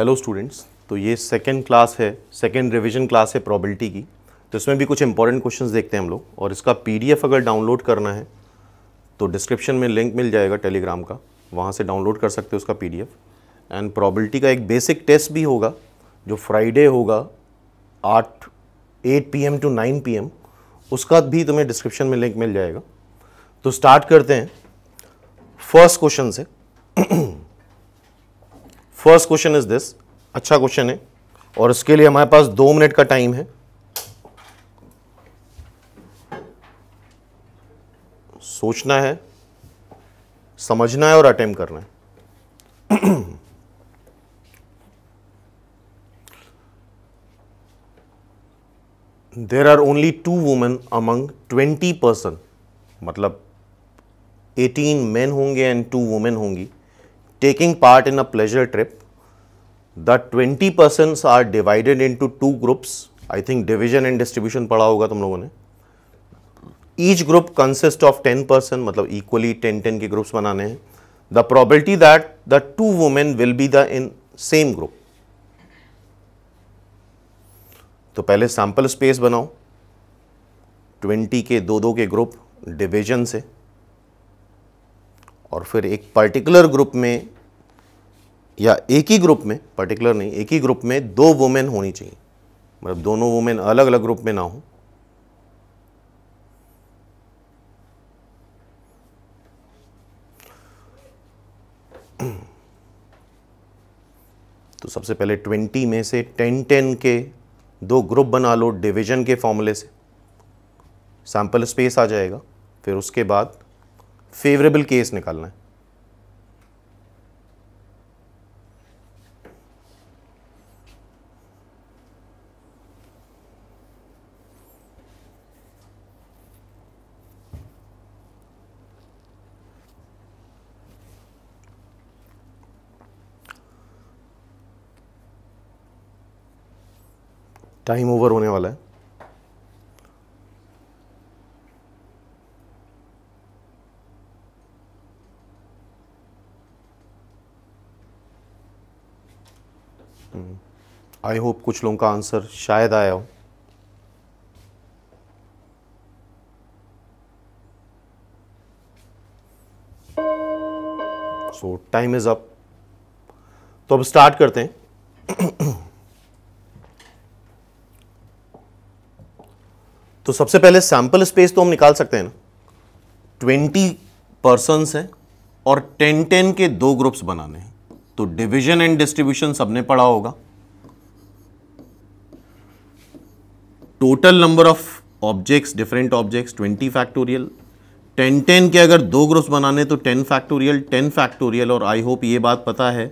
Hello students तो ये second class है सेकेंड रिविजन क्लास है प्रॉबिलिटी की तो इसमें भी कुछ इंपॉर्टेंट क्वेश्चन देखते हैं हम लोग और इसका पीडीएफ अगर डाउनलोड करना है तो डिस्क्रिप्शन में लिंक मिल जाएगा टेलीग्राम का वहाँ से डाउनलोड कर सकते हो उसका पी एंड प्रॉबलिटी का एक बेसिक टेस्ट भी होगा जो फ्राइडे होगा आठ eight P to nine P उसका भी तुम्हें डिस्क्रिप्शन में लिंक मिल जाएगा तो स्टार्ट करते हैं फर्स्ट क्वेश्चन से फर्स्ट क्वेश्चन इज दिस अच्छा क्वेश्चन है और इसके लिए हमारे पास दो मिनट का टाइम है सोचना है समझना है और अटेम्प करना है there are only two women among twenty person मतलब एटीन मेन होंगे एंड टू वुमेन होंगी taking part in a pleasure trip, the 20 persons are divided into two groups. I think division and distribution पढ़ा होगा तुम लोगों ने each group consist of ten person मतलब equally ten ten के groups बनाने हैं the probability that the two women will be the in same group तो पहले सैंपल स्पेस बनाओ ट्वेंटी के दो दो के ग्रुप डिवीजन से और फिर एक पर्टिकुलर ग्रुप में या एक ही ग्रुप में पर्टिकुलर नहीं एक ही ग्रुप में दो वुमेन होनी चाहिए मतलब दोनों वुमेन अलग अलग ग्रुप में ना हो तो सबसे पहले ट्वेंटी में से टेन टेन के दो ग्रुप बना लो डिवीजन के फॉर्मूले से सैंपल स्पेस आ जाएगा फिर उसके बाद फेवरेबल केस निकालना है टाइम ओवर होने वाला है आई होप कुछ लोगों का आंसर शायद आया हो सो टाइम इज अप तो अब स्टार्ट करते हैं तो सबसे पहले सैंपल स्पेस तो हम निकाल सकते हैं ना ट्वेंटी पर्सन हैं और टेन टेन के दो ग्रुप्स बनाने हैं तो डिवीजन एंड डिस्ट्रीब्यूशन सबने पढ़ा होगा total number of objects different objects 20 factorial 10 10 के अगर दो ग्रुप्स बनाने तो 10 फैक्टोरियल 10 फैक्टोरियल और आई होप ये बात पता है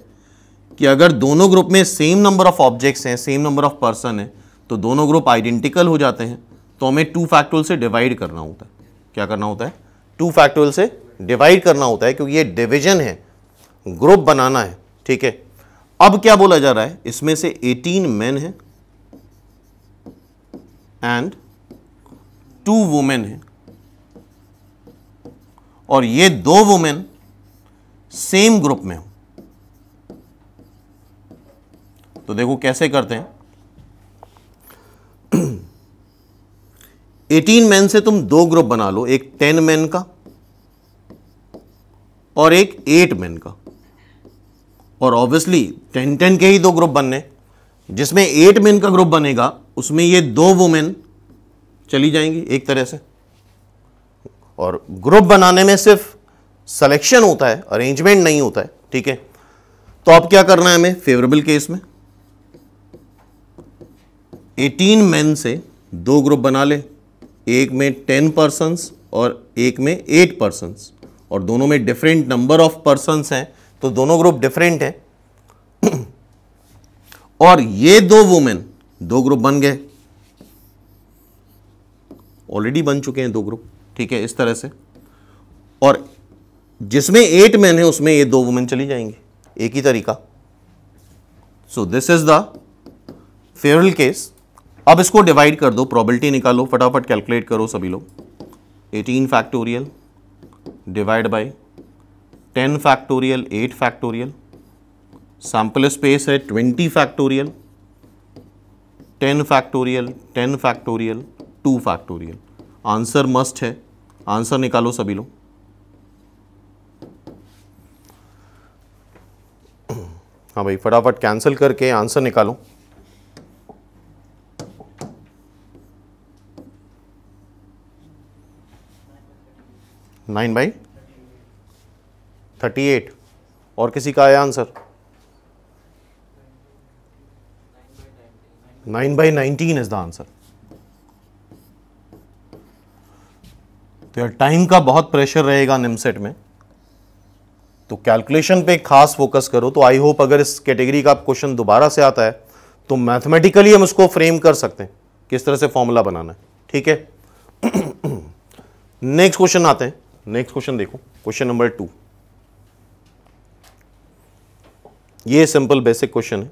कि अगर दोनों ग्रुप में सेम नंबर ऑफ ऑब्जेक्ट्स हैं सेम नंबर ऑफ पर्सन है तो दोनों ग्रुप आइडेंटिकल हो जाते हैं तो हमें टू फैक्टोरियल से डिवाइड करना होता है क्या करना होता है टू फैक्टोरियल से डिवाइड करना होता है क्योंकि ये डिविजन है ग्रुप बनाना है ठीक है अब क्या बोला जा रहा है इसमें से 18 मेन हैं एंड टू वुमेन है और ये दो वुमेन सेम ग्रुप में हो तो देखो कैसे करते हैं 18 मैन से तुम दो ग्रुप बना लो एक 10 मैन का और एक 8 मैन का और ऑब्वियसली 10 10 के ही दो ग्रुप बनने जिसमें 8 मैन का ग्रुप बनेगा उसमें ये दो वुमेन चली जाएंगी एक तरह से और ग्रुप बनाने में सिर्फ सिलेक्शन होता है अरेंजमेंट नहीं होता है ठीक है तो अब क्या करना है हमें फेवरेबल केस में 18 मेन से दो ग्रुप बना ले एक में 10 पर्सन और एक में 8 पर्सन और दोनों में डिफरेंट नंबर ऑफ पर्सनस हैं तो दोनों ग्रुप डिफरेंट हैं और ये दो वुमेन दो ग्रुप बन गए ऑलरेडी बन चुके हैं दो ग्रुप ठीक है इस तरह से और जिसमें एट मैन है उसमें ये दो वुमेन चली जाएंगी एक ही तरीका so this is the favourable case अब इसको डिवाइड कर दो प्रोबेबिलिटी निकालो फटाफट कैलकुलेट करो सभी लोग 18 factorial divide by 10 factorial 8 factorial sample space है 20 factorial ten factorial ten factorial two factorial answer must है आंसर निकालो सभी लोग हाँ भाई फटाफट कैंसिल करके आंसर निकालो नाइन बाई थर्टी एट और किसी का आया answer 9 by 19 is the answer. तो यार टाइम का बहुत प्रेशर रहेगा निमसेट में तो कैलकुलेशन पे खास फोकस करो तो आई होप अगर इस कैटेगरी का क्वेश्चन दोबारा से आता है तो मैथमेटिकली हम उसको फ्रेम कर सकते हैं किस तरह से फॉर्मूला बनाना है ठीक है नेक्स्ट क्वेश्चन आते हैं नेक्स्ट क्वेश्चन देखो क्वेश्चन नंबर टू ये सिंपल बेसिक क्वेश्चन है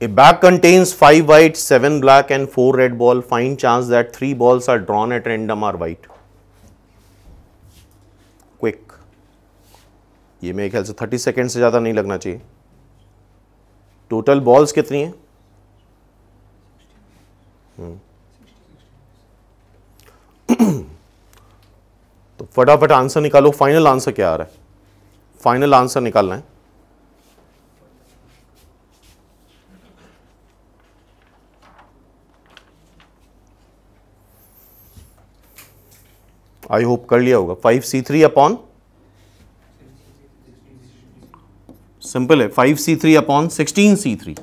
A bag contains 5 white, 7 black and 4 red ball. Find chance that 3 balls are drawn at random are white. Quick. ये मेरे ख्याल से 30 सेकेंड से ज़्यादा नहीं लगना चाहिए टोटल बॉल्स कितनी हैं तो फटाफट आंसर निकालो फाइनल आंसर क्या आ रहा है फाइनल आंसर निकालना है आई होप कर लिया होगा five C three upon simple है five C three upon sixteen C three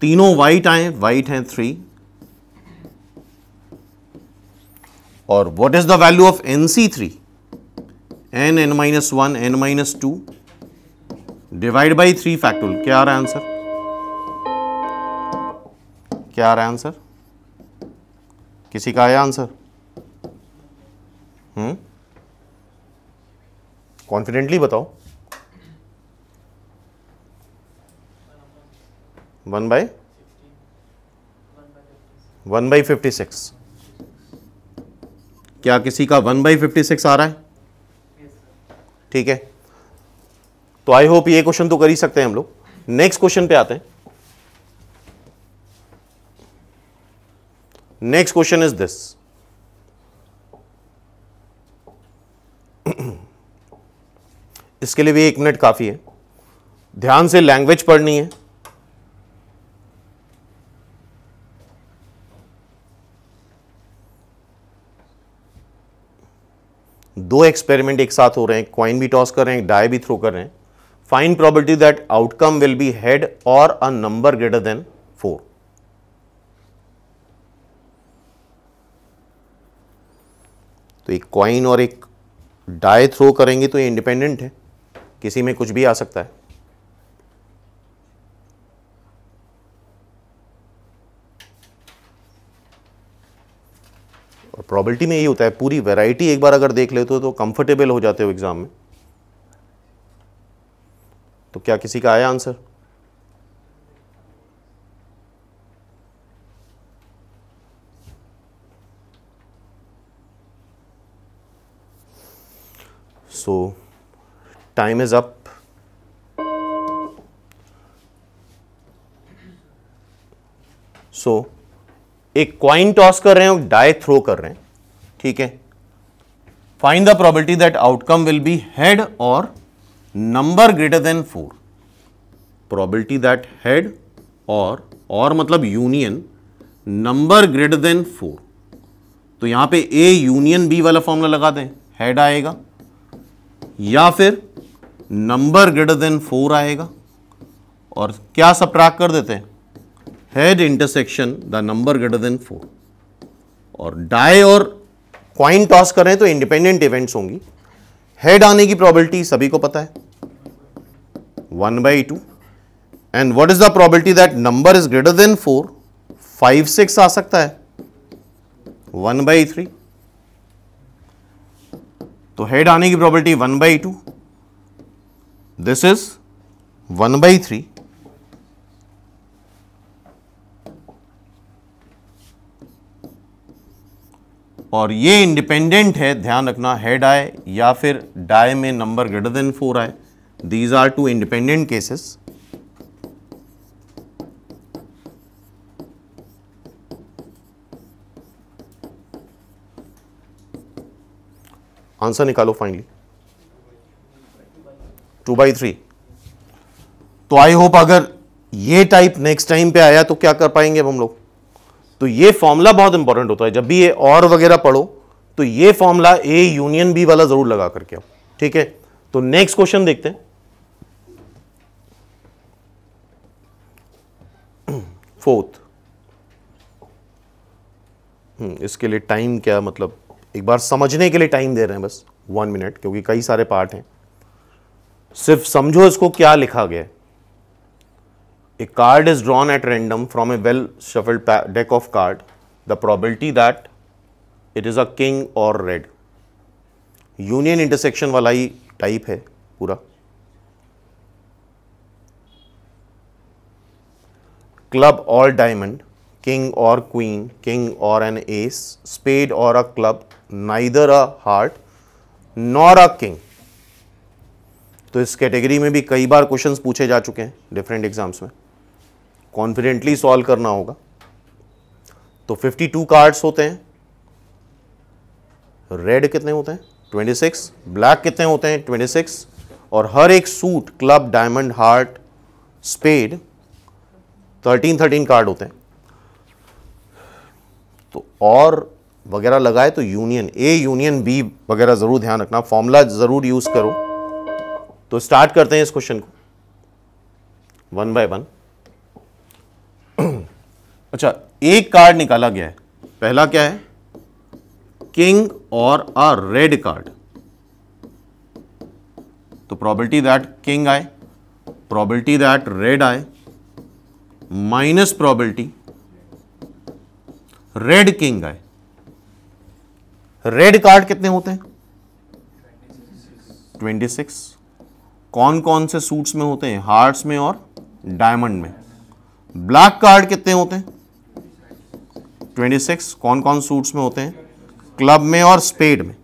तीनों वाइट आए वाइट हैं थ्री और what is the value of n C three n n minus one n minus two divide by three factorial क्या आ रहा है answer क्या आ रहा है आंसर किसी का आया आंसर कॉन्फिडेंटली हम्म? बताओ one by one by fifty six क्या किसी का वन बाई फिफ्टी सिक्स आ रहा है ठीक है तो आई होप ये क्वेश्चन तो कर ही सकते हैं हम लोग नेक्स्ट क्वेश्चन पे आते हैं नेक्स्ट क्वेश्चन इज दिस इसके लिए भी एक मिनट काफ़ी है ध्यान से लैंग्वेज पढ़नी है दो एक्सपेरिमेंट एक साथ हो रहे हैं क्वाइन भी टॉस कर रहे हैं डाई भी थ्रो कर रहे हैं find probability that outcome will be head और a number greater than four तो एक क्वाइन और एक डाई थ्रो करेंगे तो ये इंडिपेंडेंट है किसी में कुछ भी आ सकता है और प्रॉबलिटी में यही होता है पूरी वैरायटी एक बार अगर देख लेते हो तो कंफर्टेबल तो हो जाते हो एग्ज़ाम में तो क्या किसी का आया answer so time is up so so, एक क्वाइन टॉस कर रहे हैं और डाई थ्रो कर रहे हैं ठीक है find the probability that outcome will be head और number greater than four probability that head और और मतलब union number greater than four तो यहां पे ए यूनियन बी वाला फॉर्मूला लगा दें हेड आएगा या फिर नंबर ग्रेटर देन फोर आएगा और क्या सब कर देते हैं head intersection the number greater than four और डाई और क्वाइन टॉस करें तो इंडिपेंडेंट इवेंट्स होंगी हेड आने की प्रॉबिलिटी सभी को पता है one by two and what is the probability that number is greater than four five six आ सकता है वन बाई थ्री तो हेड आने की probability one by two this is one by three और ये इंडिपेंडेंट है ध्यान रखना हेड आए या फिर डाय में नंबर ग्रेटर देन फोर आए these are two independent cases answer निकालो फाइनली टू बाई थ्री तो आई होप अगर ये टाइप नेक्स्ट टाइम पे आया तो क्या कर पाएंगे हम लोग तो ये फॉर्मूला बहुत इंपॉर्टेंट होता है जब भी ये और वगैरह पढ़ो तो ये फॉर्मूला ए यूनियन बी वाला जरूर लगा करके आओ ठीक है तो नेक्स्ट क्वेश्चन देखते हैं फोर्थ हम्म, इसके लिए टाइम क्या मतलब एक बार समझने के लिए टाइम दे रहे हैं बस वन मिनट क्योंकि कई सारे पार्ट हैं सिर्फ समझो इसको क्या लिखा गया a card is drawn at random from a well shuffled deck of card the probability that it is a king और रेड यूनियन इंटरसेक्शन वाला ही टाइप है पूरा क्लब और डायमंड किंग और क्वीन किंग और एन एस स्पेड और a club neither a heart nor a king तो इस कैटेगरी में भी कई बार क्वेश्चंस पूछे जा चुके हैं डिफरेंट एग्जाम्स में कॉन्फिडेंटली सॉल्व करना होगा तो 52 कार्ड्स होते हैं रेड कितने होते हैं 26 ब्लैक कितने होते हैं 26 और हर एक suit club diamond heart spade 13 13 card होते हैं तो और वगैरह लगाए तो यूनियन ए यूनियन बी वगैरह ज़रूर ध्यान रखना फॉर्मूला ज़रूर यूज़ करो तो स्टार्ट करते हैं इस क्वेश्चन को वन बाय वन अच्छा एक कार्ड निकाला गया है पहला क्या है किंग और अ रेड कार्ड तो प्रॉबिलिटी दैट किंग आए प्रॉबिलिटी दैट रेड आए माइनस प्रॉबिलिटी रेड किंग आए रेड कार्ड कितने होते हैं ट्वेंटी सिक्स कौन कौन से सूट्स में होते हैं हार्ट्स में और डायमंड में ब्लैक कार्ड कितने होते हैं ट्वेंटी सिक्स कौन कौन सूट्स में होते हैं क्लब में और स्पेड में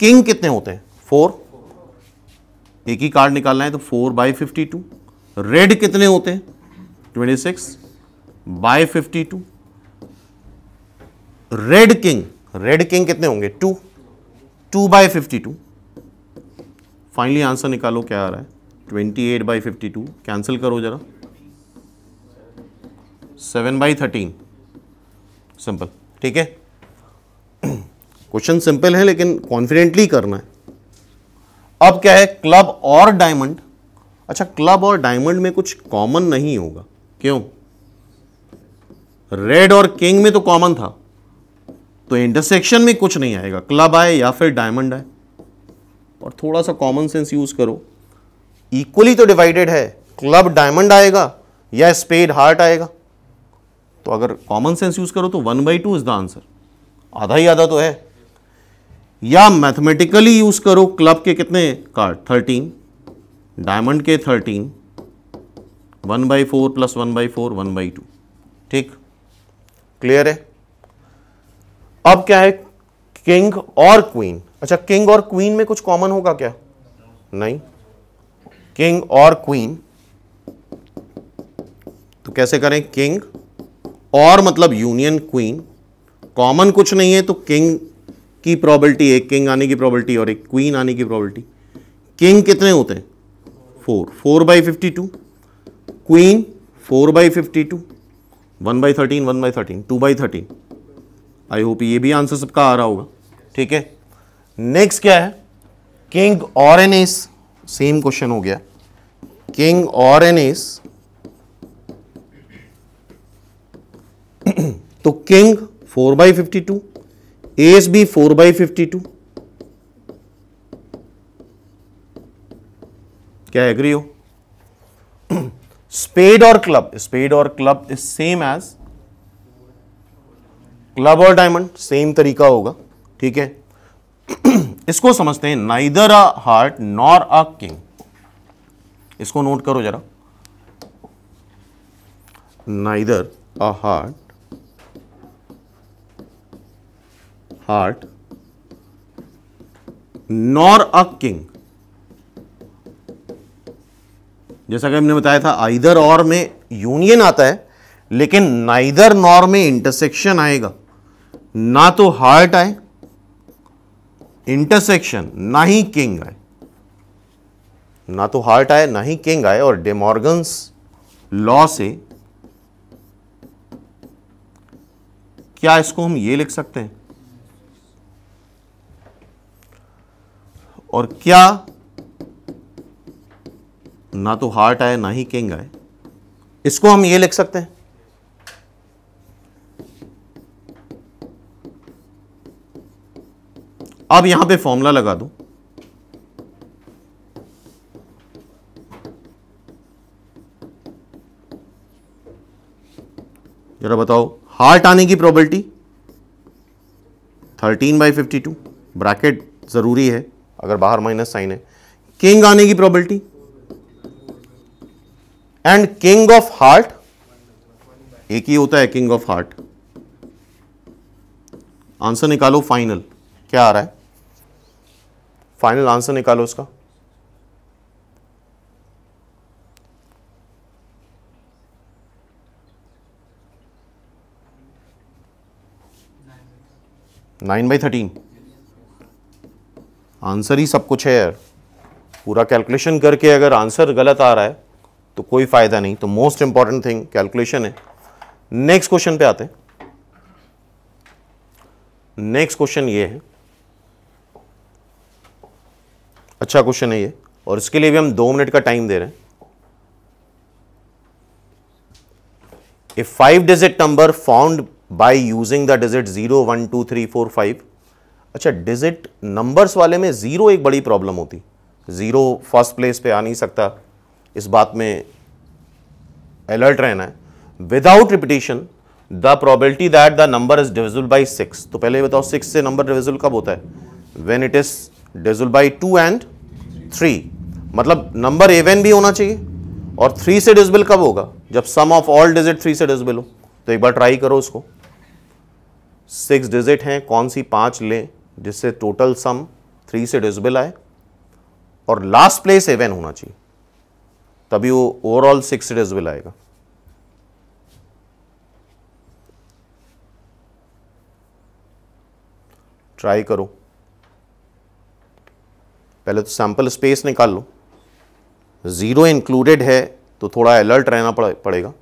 किंग कितने होते हैं फोर एक ही कार्ड निकालना है तो four by fifty two red कितने होते हैं twenty six by fifty two red king red king कितने होंगे two two by fifty two finally answer निकालो क्या आ रहा है twenty eight by fifty two cancel करो जरा सेवन बाई थर्टीन सिंपल ठीक है क्वेश्चन सिंपल है लेकिन कॉन्फिडेंटली करना है अब क्या है क्लब और डायमंड अच्छा क्लब और डायमंड में कुछ कॉमन नहीं होगा क्यों रेड और किंग में तो कॉमन था तो इंटरसेक्शन में कुछ नहीं आएगा क्लब आए या फिर डायमंड आए और थोड़ा सा कॉमन सेंस यूज करो इक्वली तो डिवाइडेड है क्लब डायमंड आएगा या स्पेड हार्ट आएगा तो अगर कॉमन सेंस यूज करो तो one by two is the answer आधा ही आधा तो है या मैथमेटिकली यूज करो क्लब के कितने कार्ड थर्टीन डायमंड के thirteen one by four plus one by four one by two ठीक क्लियर है अब क्या है किंग और क्वीन अच्छा किंग और क्वीन में कुछ कॉमन होगा क्या नहीं किंग और क्वीन तो कैसे करें किंग और मतलब यूनियन क्वीन कॉमन कुछ नहीं है तो किंग की प्रोबेबिलिटी एक किंग आने की प्रोबेबिलिटी और एक क्वीन आने की प्रोबेबिलिटी किंग कितने होते हैं four four by fifty two queen four by fifty two one by thirteen one by thirteen two by thirteen I hope ये भी आंसर सबका आ रहा होगा ठीक है नेक्स्ट क्या है किंग और एन एस सेम क्वेश्चन हो गया किंग और एन एस तो king four by fifty two ace भी फोर बाई फिफ्टी टू क्या एग्री हो स्पेड और क्लब स्पेड और club is same as club और डायमंड सेम तरीका होगा ठीक है इसको समझते हैं neither a heart nor a king इसको नोट करो जरा neither a heart heart nor a king जैसा कि हमने बताया था आइदर और में यूनियन आता है लेकिन नाइदर नॉर में इंटरसेक्शन आएगा ना तो हार्ट आए इंटरसेक्शन ना ही किंग आए ना तो हार्ट आए ना ही किंग आए और डेमोर्गन्स लॉ से क्या इसको हम ये लिख सकते हैं और क्या ना तो हार्ट आए ना ही किंग आए इसको हम ये लिख सकते हैं अब यहां पे फॉर्मूला लगा दो जरा बताओ हार्ट आने की probability thirteen by fifty two bracket ज़रूरी है अगर बाहर माइनस साइन है किंग आने की probability and king of heart एक ही होता है किंग ऑफ हार्ट आंसर निकालो फाइनल क्या आ रहा है फाइनल आंसर निकालो उसका नाइन बाई थर्टीन आंसर ही सब कुछ है यार पूरा कैलकुलेशन करके अगर आंसर गलत आ रहा है तो कोई फ़ायदा नहीं तो मोस्ट इंपॉर्टेंट थिंग कैलकुलेशन है नेक्स्ट क्वेश्चन पे आते हैं नेक्स्ट क्वेश्चन ये है अच्छा क्वेश्चन है ये और इसके लिए भी हम दो मिनट का टाइम दे रहे हैं a five digit number found by using the digit zero one two three four five अच्छा डिजिट नंबर्स वाले में ज़ीरो एक बड़ी प्रॉब्लम होती ज़ीरो फर्स्ट प्लेस पे आ नहीं सकता इस बात में अलर्ट रहना है without repetition the probability that the number is divisible by six तो पहले बताओ सिक्स से नंबर डिविजल कब होता है when it is divisible by two and three मतलब नंबर एवन भी होना चाहिए और थ्री से डिजबिल कब होगा जब sum of all digit three से डिजबिल हो तो एक बार ट्राई करो उसको सिक्स डिजिट हैं कौन सी पांच लें जिससे टोटल सम थ्री से डिजबिल आए और लास्ट प्लेस एवन होना चाहिए तभी वो ओवरऑल सिक्स से आएगा ट्राई करो पहले तो सैम्पल स्पेस निकाल लो ज़ीरो इंक्लूडेड है तो थोड़ा अलर्ट रहना पड़े, पड़ेगा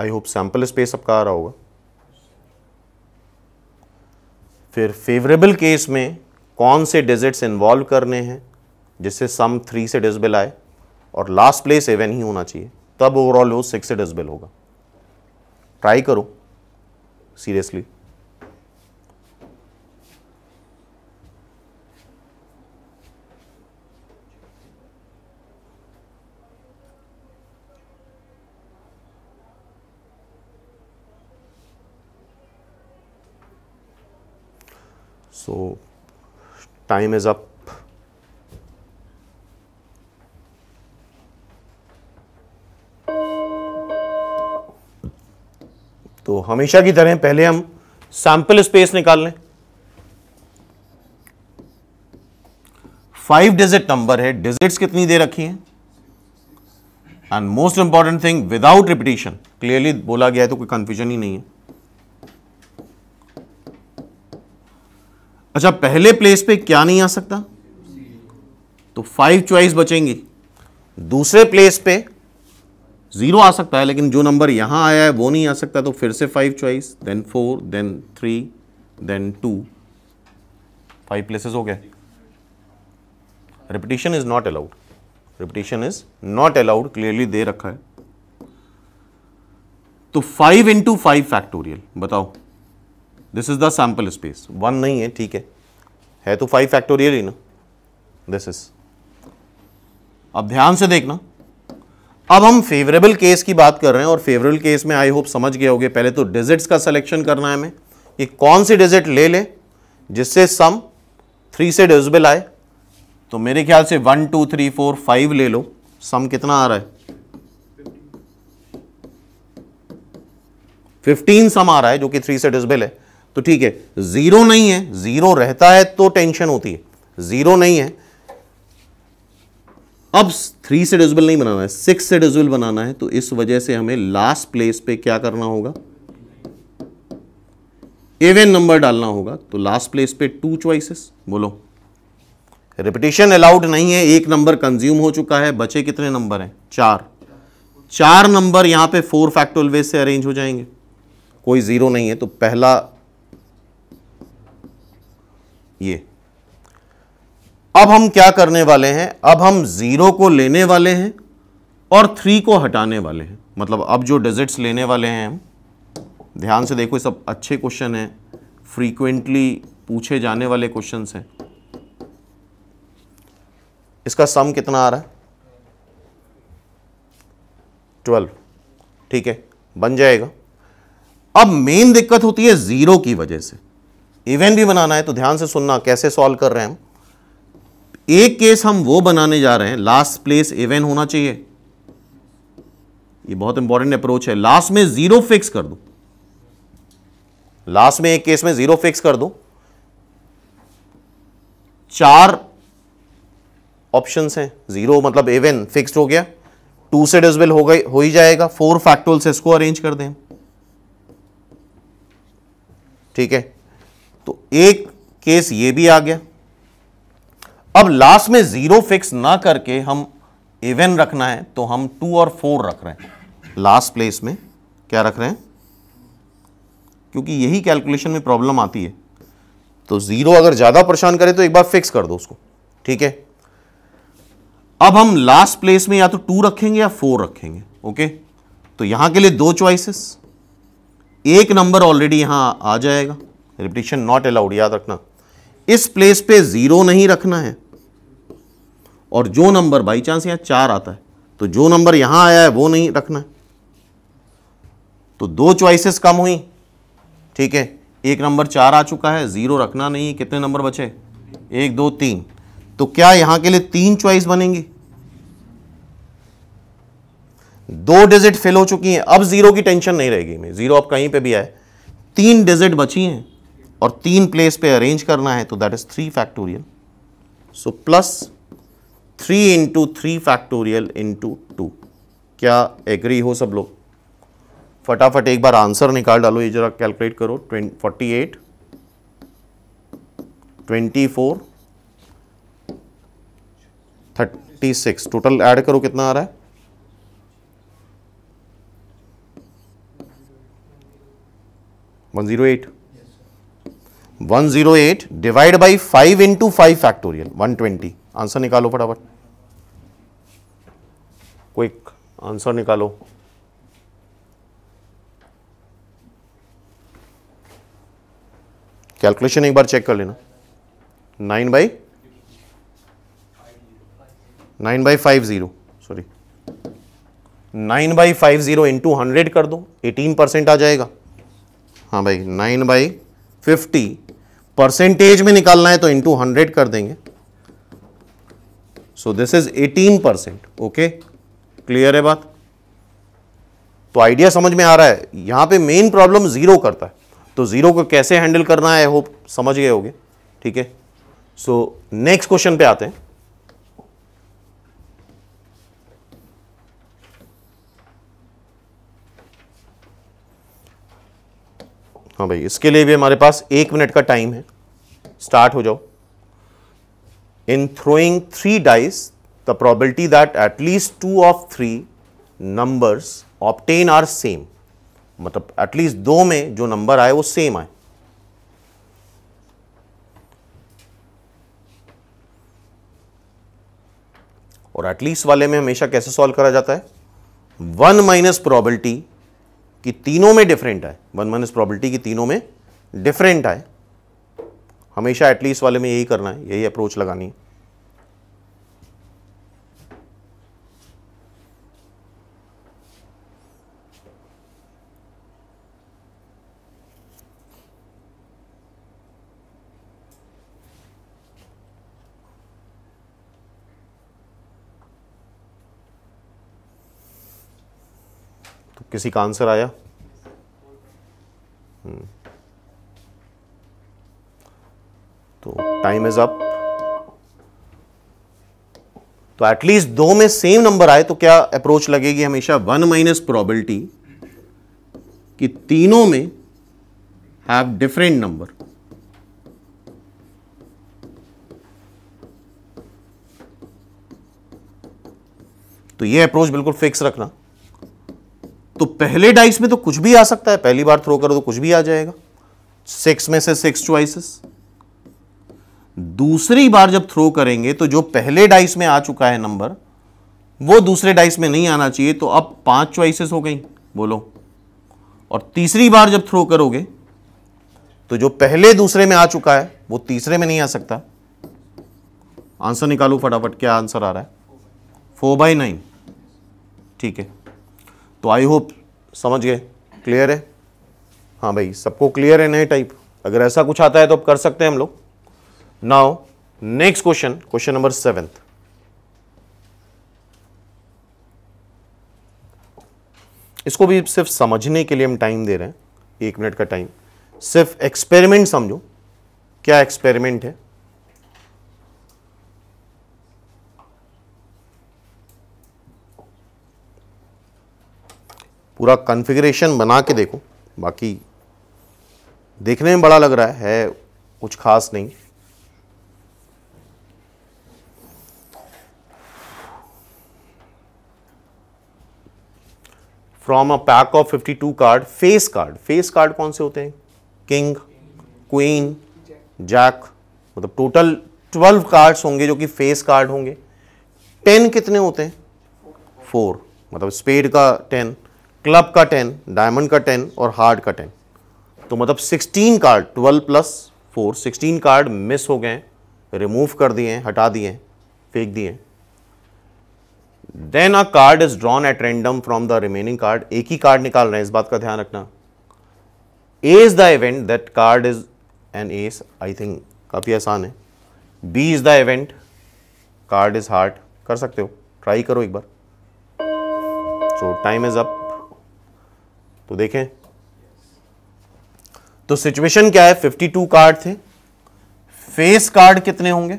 आई होप सैंपल स्पेस आपका आ रहा होगा फिर फेवरेबल केस में कौन से डिजिट्स इन्वॉल्व करने हैं जिससे सम थ्री से डिजबिल आए और लास्ट प्लेस एवन ही होना चाहिए तब ओवरऑल वो सिक्स से डिजबिल होगा ट्राई करो seriously so time is up हमेशा की तरह पहले हम सैंपल स्पेस निकाल लें फाइव डिजिट नंबर है डिजिट्स कितनी दे रखी हैं and most important thing without repetition clearly बोला गया है तो कोई कंफ्यूजन ही नहीं है अच्छा पहले प्लेस पे क्या नहीं आ सकता तो फाइव चॉइस बचेंगी दूसरे प्लेस पे ज़ीरो आ सकता है लेकिन जो नंबर यहाँ आया है वो नहीं आ सकता तो फिर से five choice then four then three then two five places हो गए repetition is not allowed repetition is not allowed clearly दे रखा है तो फाइव इंटू फाइव फैक्टोरियल बताओ this is the sample space one नहीं है ठीक है है तो फाइव फैक्टोरियल ही ना दिस इज अब ध्यान से देखना अब हम फेवरेबल केस की बात कर रहे हैं और फेवरेबल केस में आई होप समझ गए होगे पहले तो डिजिट्स का सिलेक्शन करना है हमें कि कौन सी डिजिट ले लें जिससे सम थ्री से डिविजिबल आए तो मेरे ख्याल से one two three four five ले लो सम कितना आ रहा है फिफ्टीन सम आ रहा है जो कि थ्री से डिजिबल है तो ठीक है जीरो नहीं है जीरो रहता है तो टेंशन होती है जीरो नहीं है अब थ्री से डिविजिबल नहीं बनाना है सिक्स से डिविजिबल बनाना है तो इस वजह से हमें लास्ट प्लेस पे क्या करना होगा एवन नंबर डालना होगा तो लास्ट प्लेस पे टू चॉइसेस बोलो रिपीटेशन अलाउड नहीं है एक नंबर कंज्यूम हो चुका है बचे कितने नंबर हैं चार चार नंबर यहां पे फोर फैक्टोल वे से अरेंज हो जाएंगे कोई जीरो नहीं है तो पहला ये अब हम क्या करने वाले हैं अब हम ज़ीरो को लेने वाले हैं और थ्री को हटाने वाले हैं मतलब अब जो डिजिट्स लेने वाले हैं हम ध्यान से देखो सब अच्छे क्वेश्चन हैं फ्रीक्वेंटली पूछे जाने वाले क्वेश्चन हैं इसका सम कितना आ रहा है ट्वेल्व ठीक है बन जाएगा अब मेन दिक्कत होती है ज़ीरो की वजह से इवेंट भी बनाना है तो ध्यान से सुनना कैसे सॉल्व कर रहे हैं हम एक केस हम वो बनाने जा रहे हैं लास्ट प्लेस एवन होना चाहिए ये बहुत इंपॉर्टेंट अप्रोच है लास्ट में जीरो फिक्स कर दो लास्ट में एक केस में जीरो फिक्स कर दो चार ऑप्शंस हैं जीरो मतलब एवन फिक्स्ड हो गया टू से डिजबल हो गई हो ही जाएगा फोर फैक्टोल से इसको अरेंज कर दें ठीक है तो एक केस ये भी आ गया अब लास्ट में जीरो फिक्स ना करके हम इवन रखना है तो हम टू और फोर रख रहे हैं लास्ट प्लेस में क्या रख रहे हैं क्योंकि यही कैलकुलेशन में प्रॉब्लम आती है तो जीरो अगर ज्यादा परेशान करे तो एक बार फिक्स कर दो उसको ठीक है अब हम लास्ट प्लेस में या तो टू रखेंगे या फोर रखेंगे ओके तो यहां के लिए दो चॉइसेस एक नंबर ऑलरेडी यहां आ जाएगा रिपीटेशन नॉट अलाउड याद रखना इस प्लेस पे ज़ीरो नहीं रखना है और जो नंबर बाई चांस यहां चार आता है तो जो नंबर यहां आया है वो नहीं रखना है तो दो चॉइसेस कम हुई ठीक है एक नंबर चार आ चुका है ज़ीरो रखना नहीं कितने नंबर बचे एक दो तीन तो क्या यहां के लिए तीन चॉइस बनेंगी दो डिजिट फेल हो चुकी हैं अब ज़ीरो की टेंशन नहीं रहेगी मैं ज़ीरो अब कहीं पे भी आए तीन डिजिट बची हैं और तीन प्लेस पे अरेंज करना है तो that is three factorial so plus three into three factorial into two क्या एग्री हो सब लोग फटाफट एक बार आंसर निकाल डालो ये जरा कैलकुलेट करो forty eight twenty four thirty six total add करो कितना आ रहा है one zero eight 108 divide by 5 into five factorial 120 answer निकालो फटाफट क्विक आंसर निकालो कैलकुलेशन एक बार चेक कर लेना nine by nine by five zero sorry nine by five zero into hundred कर दो एटीन परसेंट आ जाएगा हाँ भाई नाइन बाई फिफ्टी परसेंटेज में निकालना है तो इंटू हंड्रेड कर देंगे so this is eighteen percent okay clear है बात तो आइडिया समझ में आ रहा है यहां पे मेन प्रॉब्लम जीरो करता है तो जीरो को कैसे हैंडल करना है आई होप समझ गए होगे ठीक है सो नेक्स्ट क्वेश्चन पे आते हैं हाँ भाई इसके लिए भी हमारे पास एक मिनट का टाइम है स्टार्ट हो जाओ in throwing three dice the probability that at least two of three numbers obtain are same मतलब एटलीस्ट दो में जो नंबर आए वो सेम आए और एटलीस्ट वाले में हमेशा कैसे सॉल्व करा जाता है वन माइनस प्रॉबिलिटी कि तीनों में डिफरेंट आए वन माइनस प्रॉबिलिटी की तीनों में डिफरेंट आए हमेशा एटलीस्ट वाले में यही करना है यही अप्रोच लगानी है किसी का आंसर आया हम्म। तो टाइम इज अप तो एटलीस्ट दो में सेम नंबर आए तो क्या अप्रोच लगेगी हमेशा वन माइनस प्रोबेबिलिटी कि तीनों में हैव डिफरेंट नंबर तो ये अप्रोच बिल्कुल फिक्स रखना तो पहले डाइस में तो कुछ भी आ सकता है पहली बार थ्रो करो तो कुछ भी आ जाएगा सिक्स में से सिक्स च्वाइसेस दूसरी बार जब थ्रो करेंगे तो जो पहले डाइस में आ चुका है नंबर वो दूसरे डाइस में नहीं आना चाहिए तो अब पांच च्वाइसेस हो गई बोलो और तीसरी बार जब थ्रो करोगे तो जो पहले दूसरे में आ चुका है वो तीसरे में नहीं आ सकता आंसर निकालो फटाफट क्या आंसर आ रहा है फोर बाई नाइन ठीक है तो आई होप समझ गए क्लियर है हाँ भाई सबको क्लियर है नए टाइप अगर ऐसा कुछ आता है तो आप कर सकते हैं हम लोग now next question question number seventh इसको भी सिर्फ समझने के लिए हम टाइम दे रहे हैं एक मिनट का टाइम सिर्फ एक्सपेरिमेंट समझो क्या एक्सपेरिमेंट है पूरा कॉन्फ़िगरेशन बना के देखो बाकी देखने में बड़ा लग रहा है, है कुछ खास नहीं from a pack of 52 card face card face card कौन से होते हैं किंग क्वीन जैक मतलब टोटल 12 कार्ड्स होंगे जो कि फेस कार्ड होंगे 10 कितने होते हैं फोर मतलब स्पेड का टेन क्लब का टेन डायमंड का टेन और हार्ड का टेन तो मतलब sixteen card twelve plus four sixteen card miss हो गए रिमूव कर दिए हटा दिए फेंक दिए then a card is drawn at random from the remaining card एक ही कार्ड निकाल रहे हैं इस बात का ध्यान रखना A is the event that card is an ace I think काफ़ी आसान है B is the event card is heart कर सकते हो ट्राई करो एक बार सो टाइम इज अप तो देखें तो सिचुएशन क्या है 52 कार्ड थे फेस कार्ड कितने होंगे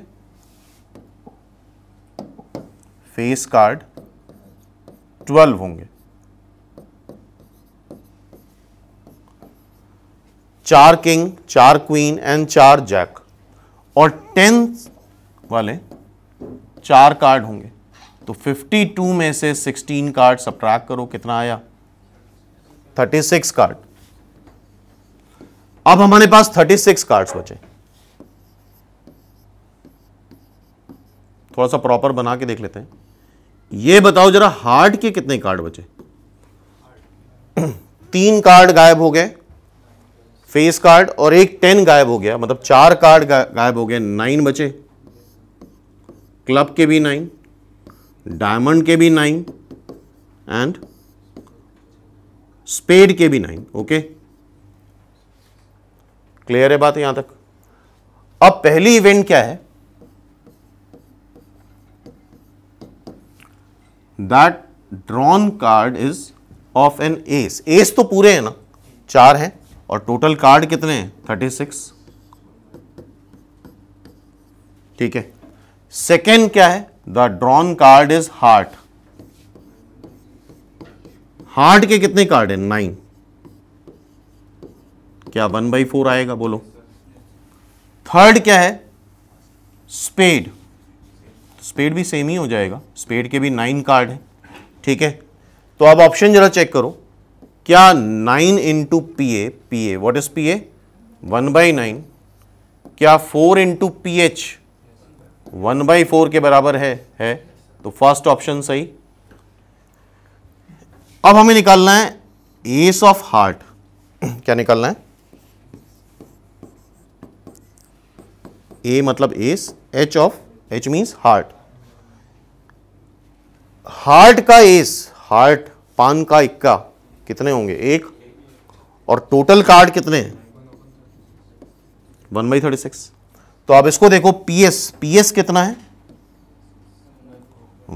फेस कार्ड 12 होंगे चार किंग चार क्वीन एंड चार जैक और टेन वाले चार कार्ड होंगे तो 52 में से 16 कार्ड सब्ट्रैक्ट करो कितना आया थर्टी सिक्स कार्ड अब हमारे पास थर्टी सिक्स कार्ड्स बचे थोड़ा सा प्रॉपर बना के देख लेते हैं ये बताओ जरा हार्ट के कितने कार्ड बचे तीन कार्ड गायब हो गए फेस कार्ड और एक टेन गायब हो गया मतलब चार कार्ड गायब हो गए नाइन बचे क्लब के भी नाइन डायमंड के भी नाइन एंड स्पेड के भी नाइन ओके क्लियर है बात यहां तक अब पहली इवेंट क्या है that drawn card is of an ace ace तो पूरे हैं ना चार हैं और टोटल कार्ड कितने हैं थर्टी सिक्स ठीक है सेकेंड क्या है the drawn card is heart heart के कितने कार्ड हैं नाइन क्या वन बाई फोर आएगा बोलो थर्ड क्या है स्पेड स्पेड भी सेम ही हो जाएगा स्पेड के भी नाइन कार्ड हैं ठीक है तो अब ऑप्शन जरा चेक करो क्या nine into P A P A what is P A one by nine क्या four into P H one by four के बराबर है है तो फर्स्ट ऑप्शन सही अब हमें निकालना है एस ऑफ हार्ट क्या निकालना है ए मतलब ace H of H means heart heart का एस हार्ट पान का इक्का कितने होंगे एक और टोटल कार्ड कितने हैं वन बाई थर्टी सिक्स तो अब इसको देखो पीएस पीएस कितना है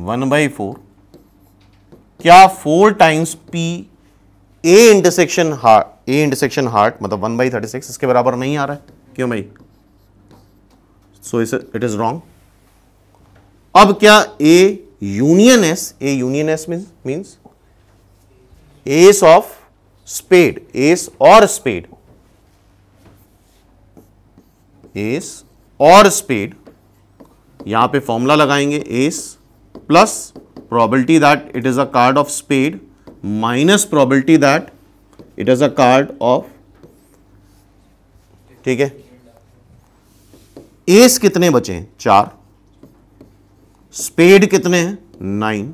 वन बाई फोर क्या four times P A intersection heart A intersection heart मतलब वन बाई थर्टी सिक्स इसके बराबर नहीं आ रहा है क्यों भाई सो इस इट इज रॉन्ग अब क्या A union S A union S mean means ace of spades और स्पेड एस और स्पेड यहां पे फॉर्मूला लगाएंगे S plus probability that it is a card of spade minus probability that it is a card of ठीक है S कितने बचे हैं चार स्पेड कितने हैं नाइन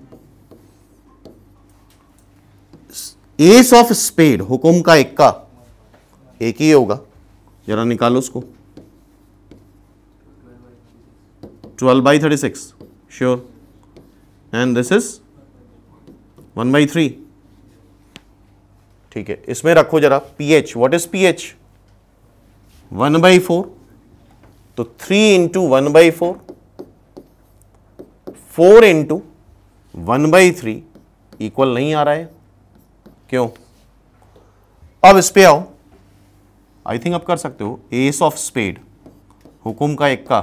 एस ऑफ स्पेड हुकुम का इक्का एक ही होगा जरा निकालो उसको twelve by thirty six sure and this is one by three ठीक है इसमें रखो जरा P H what is P H one by four तो three into one by four four into one by three equal नहीं आ रहा है क्यों अब इस पे आओ आई थिंक आप कर सकते हो एस ऑफ स्पेड हुकुम का एक का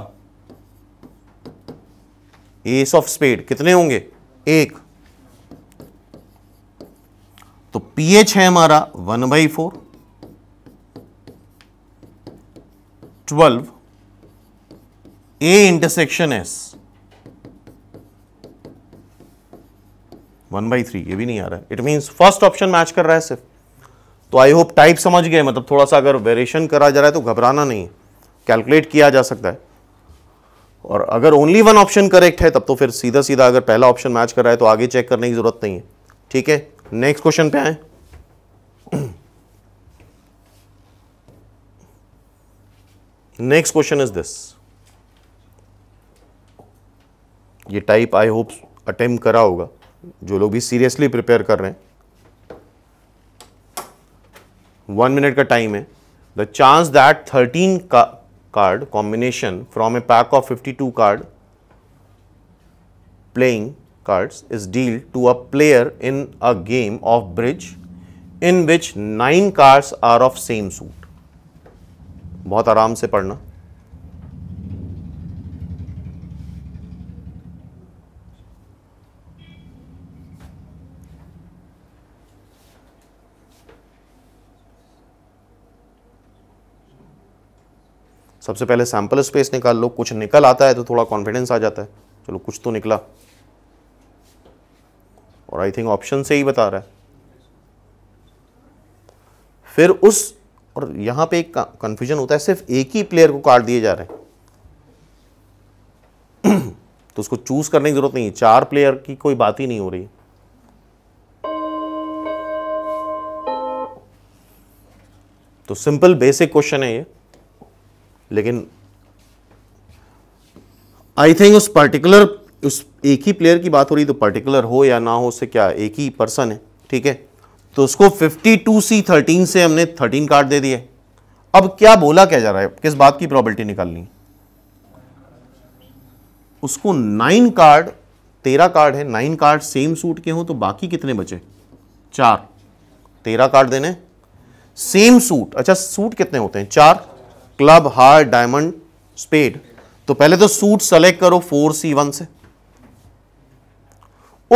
एस ऑफ स्पेड कितने होंगे एक तो पीएच है हमारा one by four twelve A intersection S one by three ये भी नहीं आ रहा है it means first option match कर रहा है सिर्फ तो आई होप टाइप समझ गए मतलब थोड़ा सा अगर वेरिएशन करा जा रहा है तो घबराना नहीं है कैलकुलेट किया जा सकता है और अगर ओनली वन ऑप्शन करेक्ट है तब तो फिर सीधा सीधा अगर पहला ऑप्शन मैच कर रहा है तो आगे चेक करने की ज़रूरत नहीं है ठीक है नेक्स्ट क्वेश्चन पे आए नेक्स्ट क्वेश्चन इज दिस ये टाइप आई होप अटेम करा होगा जो लोग भी सीरियसली प्रिपेयर कर रहे हैं वन मिनट का टाइम है the chance that thirteen card combination from a pack of 52 card playing cards is dealt to a player in a game of bridge in which nine cards are of same suit. bahut aaram se padhna सबसे पहले sample space निकाल लो कुछ निकल आता है तो थोड़ा confidence आ जाता है चलो कुछ तो निकला और आई थिंक ऑप्शन से ही बता रहा है फिर उस और यहां पे एक कंफ्यूजन होता है सिर्फ एक ही प्लेयर को कार्ड दिए जा रहे हैं तो उसको चूज करने की जरूरत नहीं है चार प्लेयर की कोई बात ही नहीं हो रही तो सिंपल बेसिक क्वेश्चन है ये लेकिन आई थिंक उस पर्टिकुलर उस एक ही प्लेयर की बात हो रही तो पर्टिकुलर हो या ना हो उससे क्या एक ही पर्सन है ठीक है तो उसको 52 सी 13 से हमने 13 कार्ड दे दिए अब क्या बोला क्या जा रहा है किस बात की प्रॉबिलिटी निकालनी उसको नाइन कार्ड तेरह कार्ड है नाइन कार्ड सेम सूट के हों तो बाकी कितने बचे चार तेरह कार्ड देने सेम सूट अच्छा सूट कितने होते हैं चार क्लब हार डायमंड स्पेड तो पहले तो सूट सेलेक्ट करो फोर सी वन से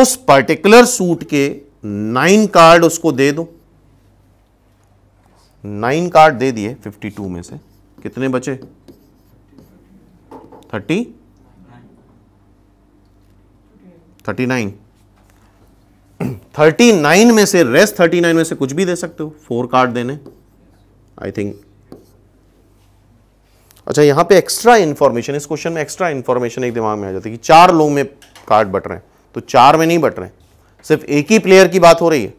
उस पर्टिकुलर सूट के नाइन कार्ड उसको दे दो नाइन कार्ड दे दिए फिफ्टी टू में से कितने बचे thirty thirty nine thirty nine में से रेस्ट थर्टी नाइन में से कुछ भी दे सकते हो फोर कार्ड देने आई थिंक अच्छा यहाँ पे एक्स्ट्रा इन्फॉर्मेशन इस क्वेश्चन में एक्स्ट्रा इन्फॉर्मेशन एक दिमाग में आ जाती है कि चार लोग में कार्ड बट रहे हैं तो चार में नहीं बट रहे सिर्फ एक ही प्लेयर की बात हो रही है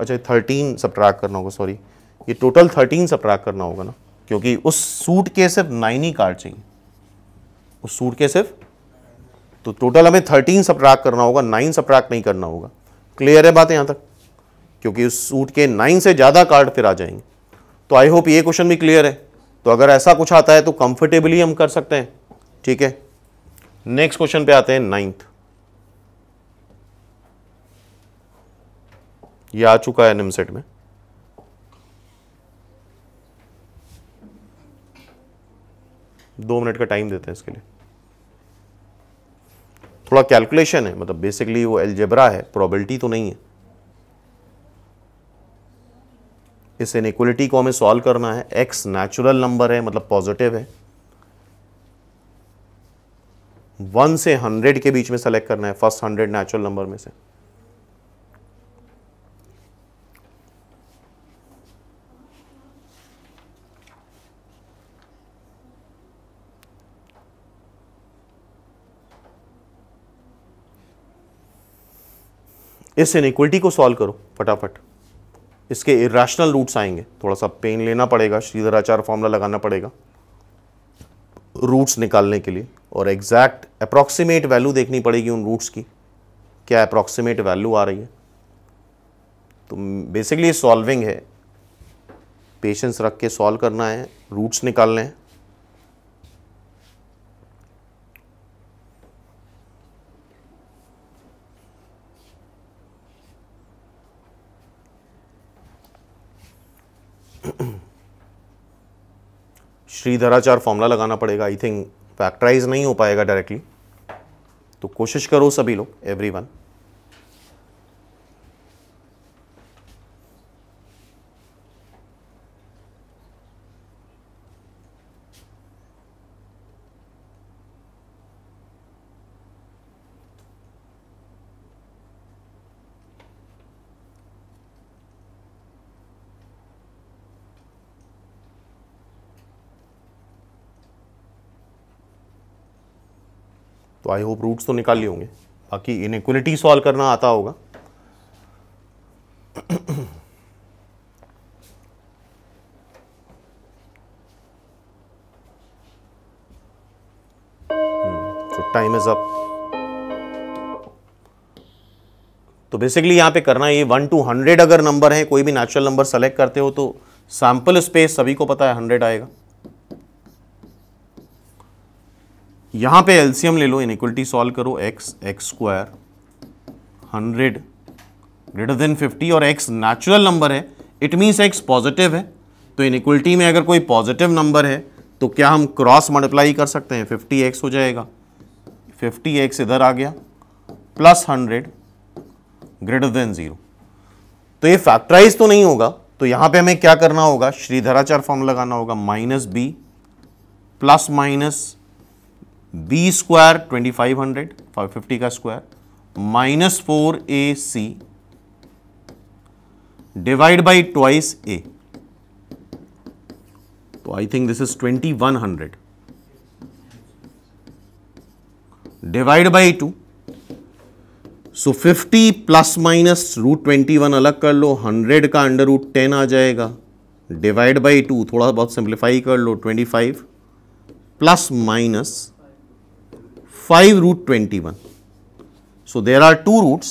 अच्छा थर्टीन ट्रैक करना होगा सॉरी ये टोटल थर्टीन ट्रैक करना होगा ना क्योंकि उस सूट के सिर्फ नाइन ही कार्ड चाहिए उस सूट के सिर्फ तो टोटल हमें थर्टीन ट्रैक करना होगा नाइन ट्रैक नहीं करना होगा क्लियर है बात यहां तक क्योंकि उस सूट के नाइन से ज़्यादा कार्ड फिर आ जाएंगे तो आई होप ये क्वेश्चन भी क्लियर है तो अगर ऐसा कुछ आता है तो कंफर्टेबली हम कर सकते हैं ठीक है नेक्स्ट क्वेश्चन पे आते हैं नाइन्थ ये आ चुका है निमसेट में दो मिनट का टाइम देते हैं इसके लिए थोड़ा कैलकुलेशन है मतलब बेसिकली वो एलजेब्रा है प्रॉबिलिटी तो नहीं है इस इनक्वलिटी को हमें सॉल्व करना है एक्स नेचुरल नंबर है मतलब पॉजिटिव है वन से हंड्रेड के बीच में सेलेक्ट करना है फर्स्ट हंड्रेड नेचुरल नंबर में से इस इनक्वलिटी को सॉल्व करो फटाफट इसके इराशनल रूट्स आएंगे थोड़ा सा पेन लेना पड़ेगा श्रीधराचार फॉर्मूला लगाना पड़ेगा रूट्स निकालने के लिए और एग्जैक्ट अप्रॉक्सीमेट वैल्यू देखनी पड़ेगी उन रूट्स की क्या अप्रॉक्सीमेट वैल्यू आ रही है तो बेसिकली सॉल्विंग है पेशेंस रख के सॉल्व करना है रूट्स निकालने हैं श्रीधराचार फॉर्मूला लगाना पड़ेगा आई थिंक फैक्टराइज नहीं हो पाएगा डायरेक्टली तो कोशिश करो सभी लोग everyone I hope roots तो निकाल लिए होंगे बाकी इन इक्वलिटी सॉल्व करना आता होगा हम्म, तो टाइम इज अप तो बेसिकली यहां पे करना ये वन टू हंड्रेड अगर नंबर है कोई भी नेचुरल नंबर सेलेक्ट करते हो तो सैंपल स्पेस सभी को पता है हंड्रेड आएगा यहां पे एल्सियम ले लो इन इक्वलिटी सॉल्व करो x x square hundred greater than fifty और x नेचुरल नंबर है इट मीन्स x पॉजिटिव है तो इन इक्वलिटी में अगर कोई पॉजिटिव नंबर है तो क्या हम क्रॉस मल्टीप्लाई कर सकते हैं फिफ्टी एक्स हो जाएगा फिफ्टी एक्स इधर आ गया plus hundred greater than zero तो ये फैक्टराइज तो नहीं होगा तो यहां पे हमें क्या करना होगा श्रीधराचार फॉर्म लगाना होगा minus B plus minus B square twenty five hundred five fifty का square minus four A C divide by twice A तो I think this is twenty one hundred divide by two so fifty plus minus root twenty one अलग कर लो hundred का under root ten आ जाएगा divide by two थोड़ा बहुत simplify कर लो twenty five plus minus 5 root 21. So there are two roots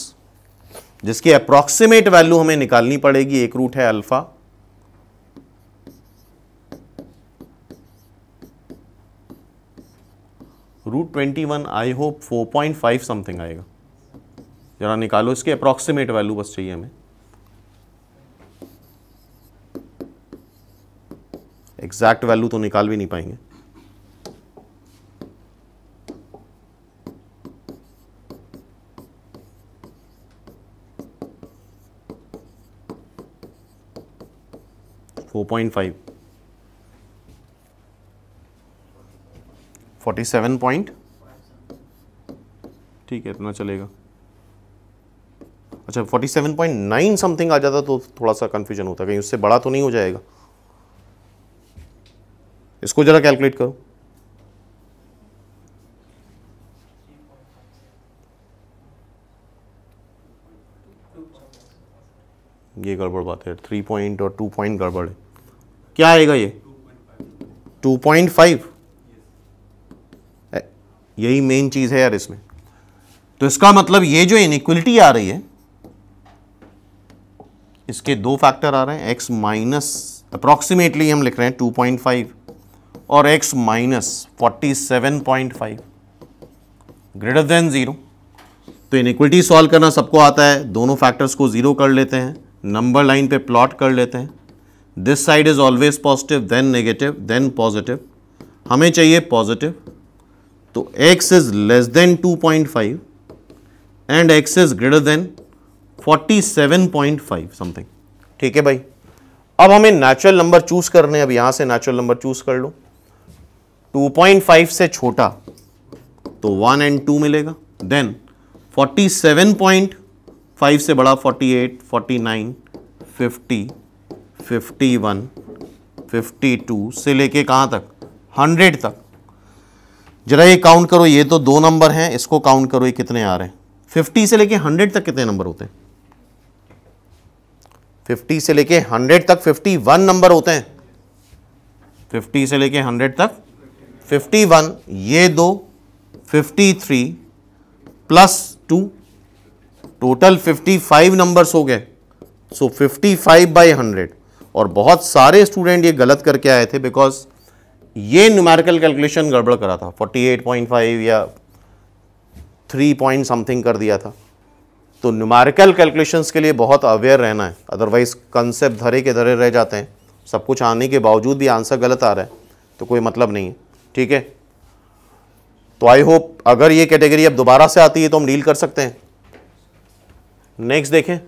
जिसकी अप्रॉक्सीमेट वैल्यू हमें निकालनी पड़ेगी एक रूट है alpha root twenty one I hope four point five something आएगा जरा निकालो इसके अप्रॉक्सीमेट वैल्यू बस चाहिए हमें एग्जैक्ट वैल्यू तो निकाल भी नहीं पाएंगे 4.5 47 पॉइंट ठीक है इतना चलेगा अच्छा forty seven point nine something आ जाता तो थोड़ा सा कंफ्यूजन होता कहीं उससे बड़ा तो नहीं हो जाएगा इसको ज़रा कैलकुलेट करो ये गड़बड़ बात है थ्री पॉइंट और टू पॉइंट गड़बड़ है क्या आएगा ये टू पॉइंट फाइव यही मेन चीज़ है यार इसमें तो इसका मतलब ये जो इनक्वलिटी आ रही है इसके दो फैक्टर आ रहे हैं x माइनस अप्रॉक्सीमेटली हम लिख रहे हैं 2.5 और x minus forty greater than zero तो इनक्वलिटी सॉल्व करना सबको आता है दोनों फैक्टर्स को ज़ीरो कर लेते हैं नंबर लाइन पे प्लॉट कर लेते हैं this side is always positive then negative then positive हमें चाहिए पॉजिटिव तो x is less than 2.5 and x is greater than 47.5 something ठीक है भाई अब हमें नेचुरल नंबर चूज करने हैं अब यहां से नेचुरल नंबर चूज कर लो 2.5 से छोटा तो 1 एंड 2 मिलेगा देन पॉइंट फाइव से बड़ा forty eight forty nine fifty fifty one fifty two से लेके कहाँ तक हंड्रेड तक जरा ये काउंट करो ये तो दो नंबर हैं इसको काउंट करो ये कितने आ रहे हैं फिफ्टी से लेके हंड्रेड तक कितने नंबर होते हैं फिफ्टी से लेके हंड्रेड तक फिफ्टी वन नंबर होते हैं फिफ्टी से लेके हंड्रेड तक फिफ्टी वन ये दो fifty three plus two total 55 numbers हो गए सो 55 फाइव बाई हंड्रेड और बहुत सारे स्टूडेंट ये गलत करके आए थे बिकॉज ये न्यूमेरिकल कैलकुलेशन गड़बड़ करा था 48.5 या 3 पॉइंट समथिंग कर दिया था तो न्यूमेरिकल कैलकुलेशंस के लिए बहुत अवेयर रहना है अदरवाइज कंसेप्ट धरे के धरे रह जाते हैं सब कुछ आने के बावजूद भी आंसर गलत आ रहा है तो कोई मतलब नहीं है ठीक है तो आई होप अगर ये कैटेगरी अब दोबारा से आती है तो हम डील कर सकते हैं नेक्स्ट देखें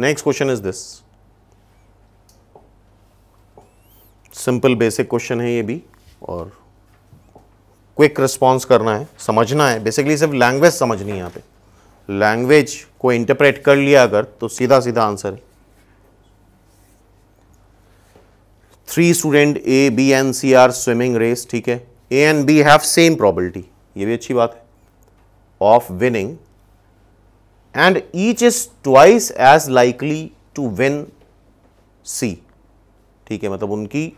next question is this simple basic question है ये भी और क्विक रिस्पॉन्स करना है समझना है बेसिकली सिर्फ लैंग्वेज समझनी है यहां पे लैंग्वेज को इंटरप्रेट कर लिया अगर तो सीधा सीधा आंसर है three student A B and C are swimming race ठीक है A and B have same probability ये भी अच्छी बात है of winning and each is twice as likely to win C ठीक है मतलब उनकी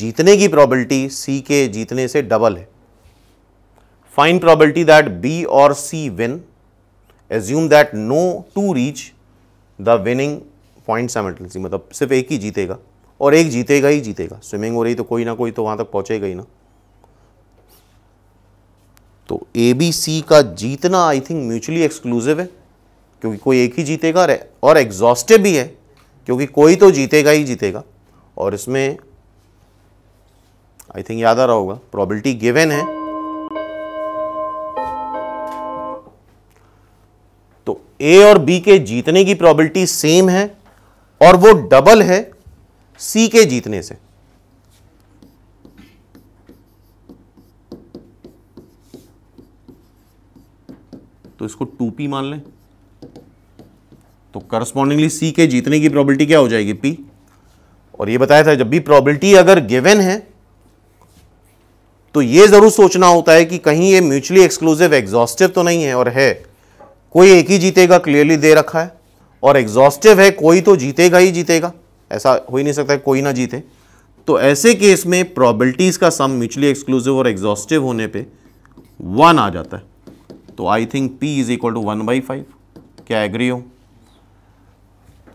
जीतने की प्रॉबिलिटी सी के जीतने से डबल है फाइन प्रॉबिलिटी दैट बी और C win assume that no two reach the winning point simultaneously मतलब सिर्फ एक ही जीतेगा और एक जीतेगा ही जीतेगा स्विमिंग हो रही तो कोई ना कोई तो वहां तक पहुंचेगा ही ना तो ए बी सी का जीतना आई थिंक म्यूचुअली एक्सक्लूसिव है क्योंकि कोई एक ही जीतेगा और एग्जॉस्टेड e-, भी है क्योंकि कोई तो जीतेगा ही जीतेगा और इसमें आई थिंक याद आ रहा होगा प्रॉबिलिटी गिवेन है तो ए और बी के जीतने की प्रॉबिलिटी सेम है और वो डबल है सी के जीतने से तो इसको टू पी मान लें तो करस्पॉन्डिंगली सी के जीतने की प्रॉबिलिटी क्या हो जाएगी पी और ये बताया था जब भी प्रॉबिलिटी अगर गिवन है तो ये जरूर सोचना होता है कि कहीं ये म्यूचुअली एक्सक्लूसिव एग्जॉस्टिव तो नहीं है और है कोई एक ही जीतेगा क्लियरली दे रखा है और एग्जॉस्टिव है कोई तो जीतेगा ही जीतेगा ऐसा हो ही नहीं सकता कोई ना जीते तो ऐसे केस में प्रॉबिलिटीज़ का सम म्यूचुअली एक्सक्लूसिव और एग्जॉस्टिव होने पे वन आ जाता है तो I think P is equal to one by five क्या एग्री हो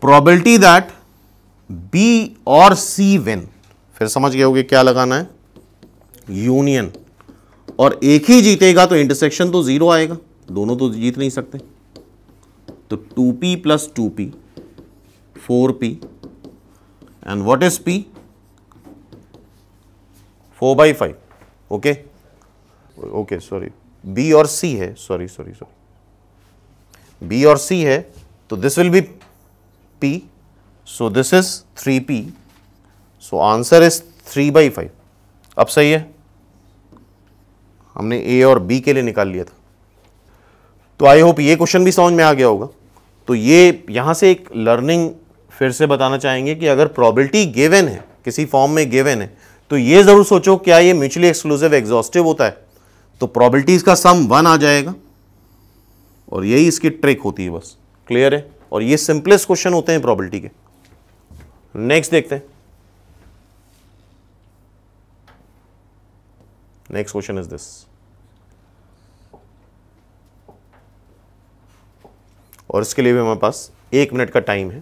प्रोबेबिलिटी दैट बी और सी विन फिर समझ गए होगे क्या लगाना है यूनियन और एक ही जीतेगा तो इंटरसेक्शन तो जीरो आएगा दोनों तो जीत नहीं सकते तो two P plus two P four P and what is P four by five okay okay sorry B और सी है सॉरी सॉरी सॉरी बी और सी है तो this will be P so this is three P so answer is three by five अब सही है हमने ए और बी के लिए निकाल लिया था तो आई होप ये क्वेश्चन भी समझ में आ गया होगा तो ये यहां से एक लर्निंग फिर से बताना चाहेंगे कि अगर प्रॉबिलिटी गिवन है किसी फॉर्म में गिवन है तो ये ज़रूर सोचो क्या ये म्यूचुअली एक्सक्लूसिव एग्जॉस्टिव होता है तो प्रॉबिलिटीज़ का सम वन आ जाएगा और यही इसकी ट्रिक होती है बस क्लियर है और ये सिंपलेस्ट क्वेश्चन होते हैं प्रॉबिलिटी के नेक्स्ट देखते हैं नेक्स्ट क्वेश्चन इज दिस और इसके लिए भी हमारे पास एक मिनट का टाइम है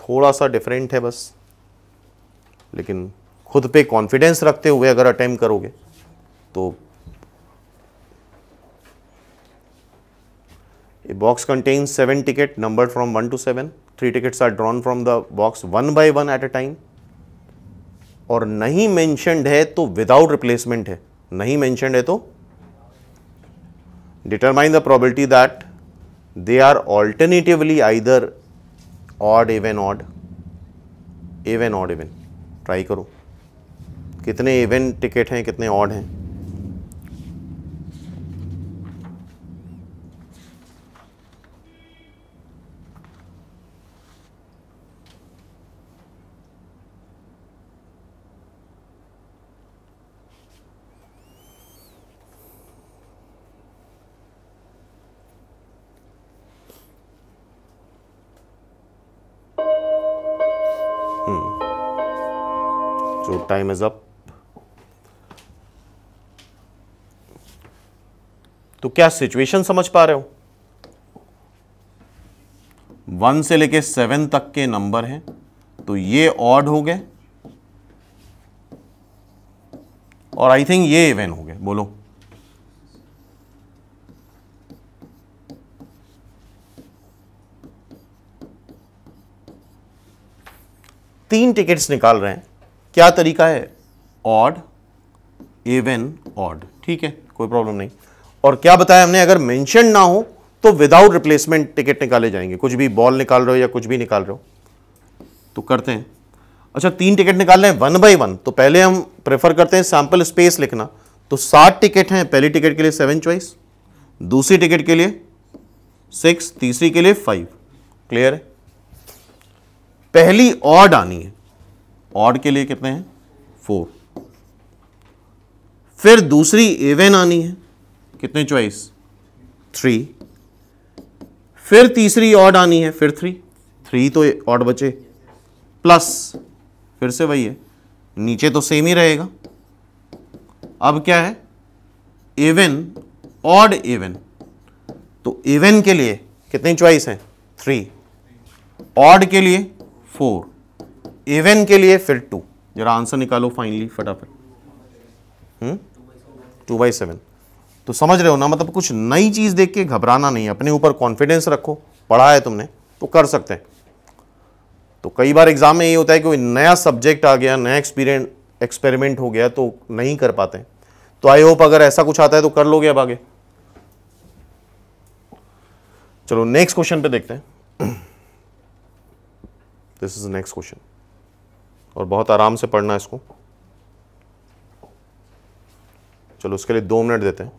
थोड़ा सा डिफरेंट है बस लेकिन खुद पे कॉन्फिडेंस रखते हुए अगर अटेम्प्ट करोगे तो a box contain seven ticket number from one to seven three tickets are drawn from the box one by one at a time और नहीं मेंशनड है तो विदाउट रिप्लेसमेंट है नहीं मेंशनड है तो determine the probability that they are alternatively either odd even odd even odd even try करो कितने इवन टिकट हैं कितने ऑड हैं टाइम इज अप तो क्या सिचुएशन समझ पा रहे हो वन से लेके सेवन तक के नंबर हैं तो ये ऑड हो गए और आई थिंक ये इवेन हो गए बोलो तीन टिकट्स निकाल रहे हैं क्या तरीका है ऑड एवन ऑड ठीक है कोई प्रॉब्लम नहीं और क्या बताया हमने अगर मेंशन ना हो तो विदाउट रिप्लेसमेंट टिकट निकाले जाएंगे कुछ भी बॉल निकाल रहे हो या कुछ भी निकाल रहे हो तो करते हैं अच्छा तीन टिकट निकाल रहे हैं वन बाई वन तो पहले हम प्रेफर करते हैं सैम्पल स्पेस लिखना तो सात टिकट हैं पहली टिकट के लिए सेवन चॉइस दूसरी टिकट के लिए सिक्स तीसरी के लिए फाइव क्लियर है पहली ऑड आनी है ऑड के लिए कितने हैं फोर फिर दूसरी एवन आनी है कितने चॉइस थ्री फिर तीसरी ऑड आनी है फिर थ्री थ्री तो ऑड बचे प्लस फिर से वही है नीचे तो सेम ही रहेगा अब क्या है एवन ऑड एवन तो एवन के लिए कितनी चॉइस है थ्री ऑड के लिए फोर इवन के लिए फिर टू जरा आंसर निकालो फाइनली फटाफट टू बाई सेवन तो समझ रहे हो ना मतलब कुछ नई चीज़ देख के घबराना नहीं अपने ऊपर कॉन्फिडेंस रखो पढ़ा है तुमने तो कर सकते हैं तो कई बार एग्जाम में ये होता है कि कोई नया सब्जेक्ट आ गया नया एक्सपीरियंस एक्सपेरिमेंट हो गया तो नहीं कर पाते तो आई होप अगर ऐसा कुछ आता है तो कर लोगे अब आगे चलो नेक्स्ट क्वेश्चन पे देखते हैं दिस इज नेक्स्ट क्वेश्चन और बहुत आराम से पढ़ना इसको चलो उसके लिए दो मिनट देते हैं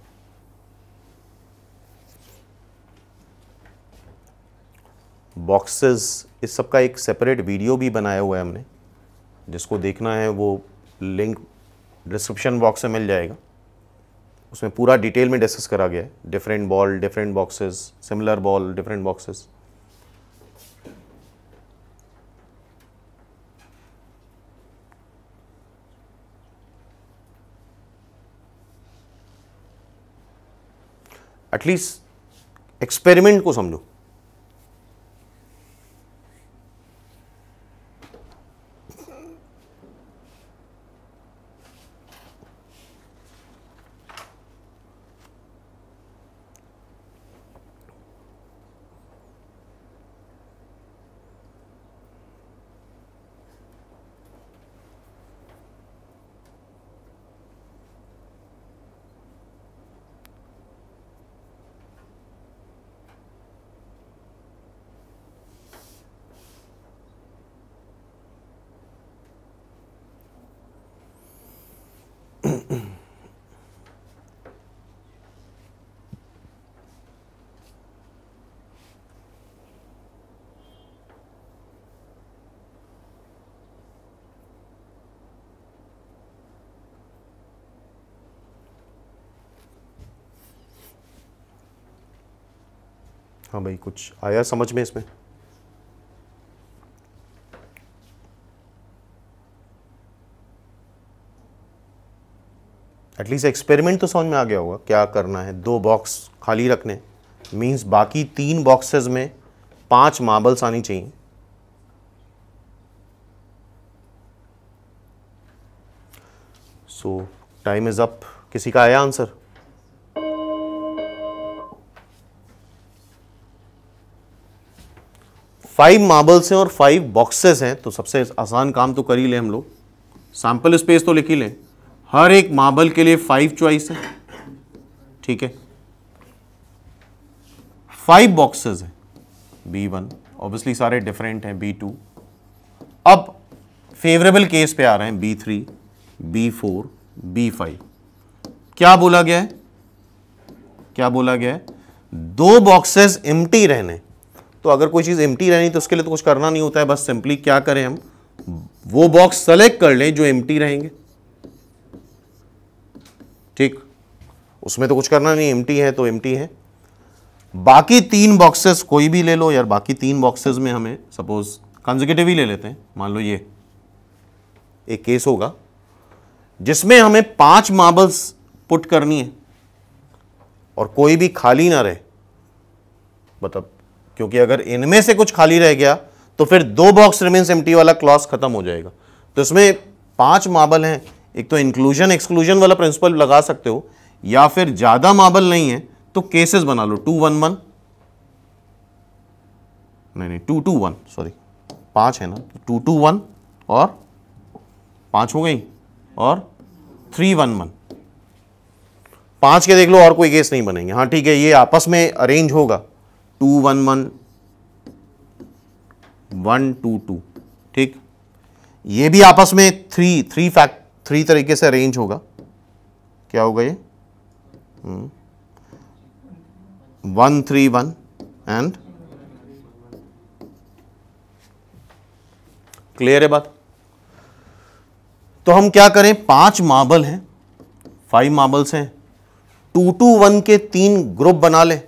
बॉक्सेस इस सब का एक सेपरेट वीडियो भी बनाया हुआ है हमने जिसको देखना है वो लिंक डिस्क्रिप्शन बॉक्स में मिल जाएगा उसमें पूरा डिटेल में डिस्कस करा गया है different ball different boxes similar ball different boxes at least experiment को समझो हाँ भाई कुछ आया समझ में इसमें एटलीस्ट एक्सपेरिमेंट तो समझ में आ गया होगा क्या करना है दो बॉक्स खाली रखने मीन्स बाकी तीन बॉक्सेस में पांच मार्बल्स आनी चाहिए सो टाइम इज़ अप किसी का आया आंसर फाइव मार्बल्स हैं और फाइव बॉक्सेस हैं तो सबसे आसान काम तो कर ही लें हम लोग सैम्पल स्पेस तो लिख ही लें हर एक मार्बल के लिए फाइव चॉइस है ठीक है फाइव बॉक्सेस हैं बी वन ऑब्वियसली सारे डिफरेंट हैं बी टू अब फेवरेबल केस पे आ रहे हैं B three B four B five क्या बोला गया है क्या बोला गया है दो बॉक्सेस इम्टी रहने तो अगर कोई चीज़ एम रहनी तो उसके लिए तो कुछ करना नहीं होता है बस सिंपली क्या करें हम वो बॉक्स सेलेक्ट कर लें जो एम रहेंगे ठीक उसमें तो कुछ करना नहीं एम है तो एम है बाकी तीन बॉक्सेस कोई भी ले लो यार बाकी तीन बॉक्सेस में हमें सपोज कंजिव ही ले लेते हैं मान लो ये एक केस होगा जिसमें हमें पांच मार्बल्स पुट करनी है और कोई भी खाली ना रहे मतलब क्योंकि अगर इनमें से कुछ खाली रह गया तो फिर दो बॉक्स रिमेन्स एम्प्टी वाला क्लॉस खत्म हो जाएगा तो इसमें पांच मार्बल हैं एक तो इंक्लूजन एक्सक्लूजन वाला प्रिंसिपल लगा सकते हो या फिर ज़्यादा मार्बल नहीं है तो केसेस बना लो टू वन वन नहीं टू टू वन सॉरी पांच है ना टू टू वन और पांच हो गई और थ्री वन वन पांच के देख लो और कोई केस नहीं बनेंगे हाँ ठीक है ये आपस में अरेंज होगा two one one one two two ठीक ये भी आपस में थ्री थ्री फैक्ट थ्री तरीके से अरेंज होगा क्या होगा ये one three one and clear है बात तो हम क्या करें पांच मार्बल हैं फाइव मार्बल्स हैं टू टू वन के तीन ग्रुप बना लें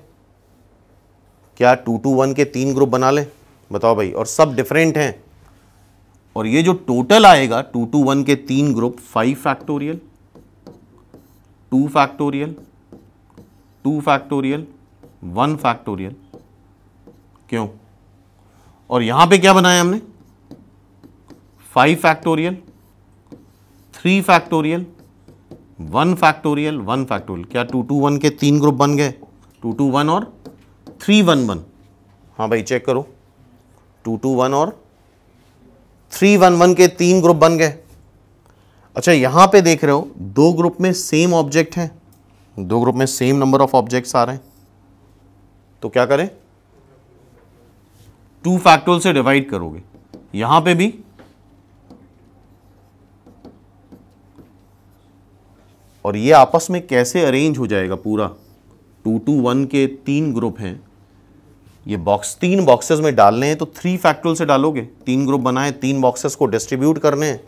क्या टू टू वन के तीन ग्रुप बना लें बताओ भाई और सब डिफरेंट हैं और ये जो टोटल आएगा टू टू वन के तीन ग्रुप five factorial two factorial two factorial one factorial क्यों और यहां पे क्या बनाया हमने five factorial three factorial one factorial one factorial क्या टू टू वन के तीन ग्रुप बन गए टू टू वन और थ्री वन वन हाँ भाई चेक करो टू टू वन और थ्री वन वन के तीन ग्रुप बन गए अच्छा यहां पे देख रहे हो दो ग्रुप में सेम ऑब्जेक्ट हैं दो ग्रुप में सेम नंबर ऑफ ऑब्जेक्ट्स आ रहे हैं तो क्या करें टू फैक्टोरियल से डिवाइड करोगे यहां पे भी और ये आपस में कैसे अरेंज हो जाएगा पूरा टू टू वन के तीन ग्रुप हैं ये बॉक्स तीन बॉक्सेस में डालने हैं तो थ्री फैक्टोरियल से डालोगे तीन ग्रुप बनाए तीन बॉक्सेस को डिस्ट्रीब्यूट करने हैं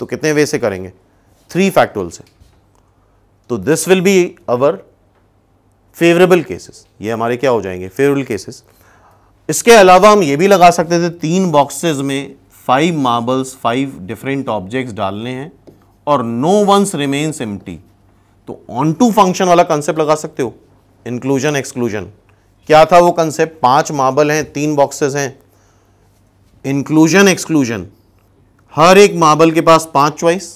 तो कितने वे से करेंगे थ्री फैक्टोरियल से तो this will be our favourable cases ये हमारे क्या हो जाएंगे फेवरेबल केसेस इसके अलावा हम ये भी लगा सकते थे तीन बॉक्सेस में five marbles five different objects डालने हैं और नो वंस रिमेन्स एम्प्टी तो ऑन टू फंक्शन वाला कंसेप्ट लगा सकते हो इंक्लूजन एक्सक्लूजन क्या था वो कंसेप्ट पांच मार्बल हैं तीन बॉक्सेस हैं इंक्लूजन एक्सक्लूजन हर एक मार्बल के पास पांच चॉइस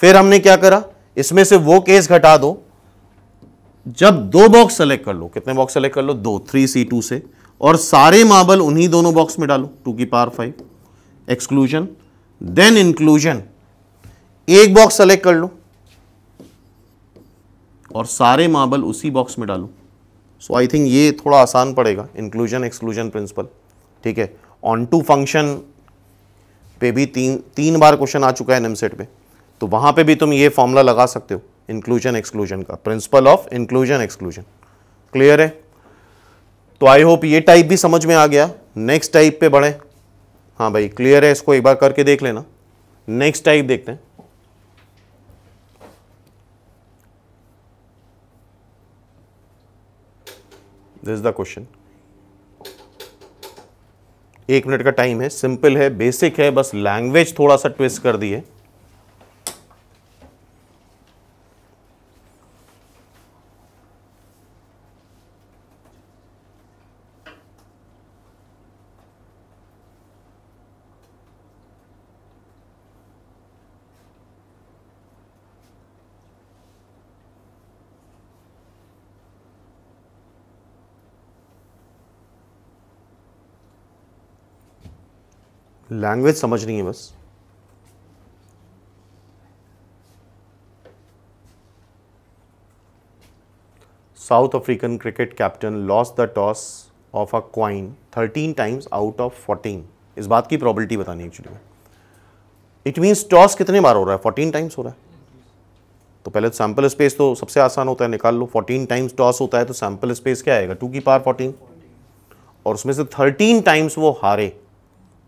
फिर हमने क्या करा इसमें से वो केस घटा दो जब दो बॉक्स सेलेक्ट कर लो कितने बॉक्स सेलेक्ट कर लो दो थ्री सी टू से और सारे मार्बल उन्हीं दोनों बॉक्स में डालो टू की पार फाइव एक्सक्लूजन देन इंक्लूजन एक बॉक्स सेलेक्ट कर लो और सारे मार्बल उसी बॉक्स में डालो सो आई थिंक ये थोड़ा आसान पड़ेगा इंक्लूजन एक्सक्लूजन प्रिंसिपल ठीक है ऑन टू फंक्शन पे भी तीन तीन बार क्वेश्चन आ चुका है सेट पे तो वहाँ पे भी तुम ये फॉर्मूला लगा सकते हो इंक्लूजन एक्सक्लूजन का principle of inclusion exclusion clear है तो आई होप ये टाइप भी समझ में आ गया नेक्स्ट टाइप पे बढ़े हाँ भाई क्लियर है इसको एक बार करके देख लेना नेक्स्ट टाइप देखते हैं दिस द क्वेश्चन एक मिनट का टाइम है सिंपल है बेसिक है बस लैंग्वेज थोड़ा सा ट्विस्ट कर दिए लैंग्वेज समझनी है बस South African cricket captain loss the toss of a coin thirteen times out of fourteen इस बात की प्रॉबिलिटी बतानी एक्चुअली में इट मीन्स टॉस कितने बार हो रहा है फोर्टीन टाइम्स हो रहा है तो पहले तो सैम्पल स्पेस तो सबसे आसान होता है निकाल लो फोर्टीन टाइम्स टॉस होता है तो सैम्पल स्पेस क्या आएगा टू की पार फोर्टीन और उसमें से थर्टीन टाइम्स वो हारे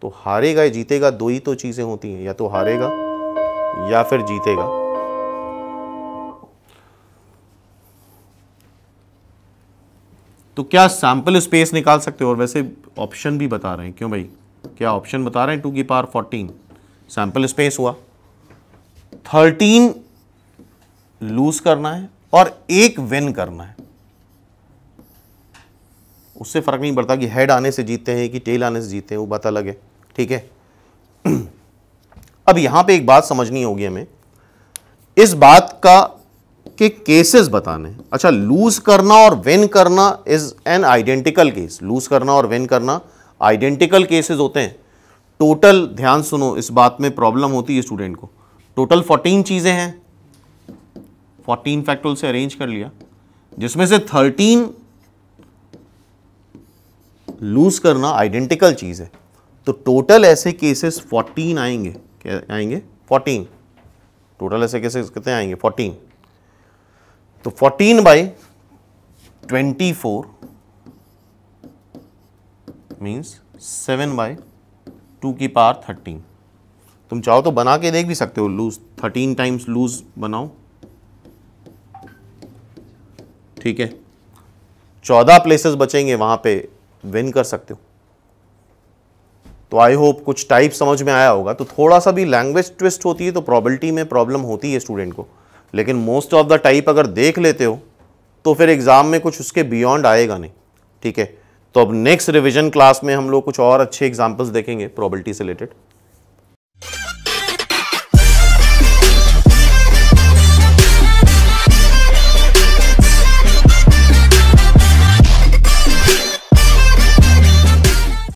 तो हारेगा या जीतेगा दो ही तो चीज़ें होती हैं या तो हारेगा या फिर जीतेगा तो क्या सैंपल स्पेस निकाल सकते हो और वैसे ऑप्शन भी बता रहे हैं क्यों भाई क्या ऑप्शन बता रहे हैं टू की पार फोर्टीन सैंपल स्पेस हुआ थर्टीन लूज करना है और एक विन करना है उससे फ़र्क नहीं पड़ता कि हेड आने से जीतते हैं कि टेल आने से जीतते हैं वो बात अलग है ठीक है अब यहाँ पे एक बात समझनी होगी हमें इस बात का के केसेस बताने अच्छा लूज करना और विन करना is an identical case lose करना और विन करना आइडेंटिकल केसेस होते हैं टोटल ध्यान सुनो इस बात में प्रॉब्लम होती है स्टूडेंट को टोटल 14 चीज़ें हैं 14 फैक्टोल से अरेंज कर लिया जिसमें से थर्टीन लूज़ करना आइडेंटिकल चीज़ है तो टोटल ऐसे केसेस 14 आएंगे क्या आएंगे 14 टोटल ऐसे केसेस कितने आएंगे 14 तो 14 by 24 means seven by two की पार 13 तुम चाहो तो बना के देख भी सकते हो लूज 13 टाइम्स लूज बनाओ ठीक है 14 प्लेसेस बचेंगे वहां पे विन कर सकते हो तो आई होप कुछ टाइप समझ में आया होगा तो थोड़ा सा भी लैंग्वेज ट्विस्ट होती है तो प्रॉबलिटी में प्रॉब्लम होती है स्टूडेंट को लेकिन मोस्ट ऑफ द टाइप अगर देख लेते हो तो फिर एग्ज़ाम में कुछ उसके बियॉन्ड आएगा नहीं ठीक है तो अब नेक्स्ट रिविजन क्लास में हम लोग कुछ और अच्छे एग्जाम्पल्स देखेंगे प्रॉबलिटी से रिलेटेड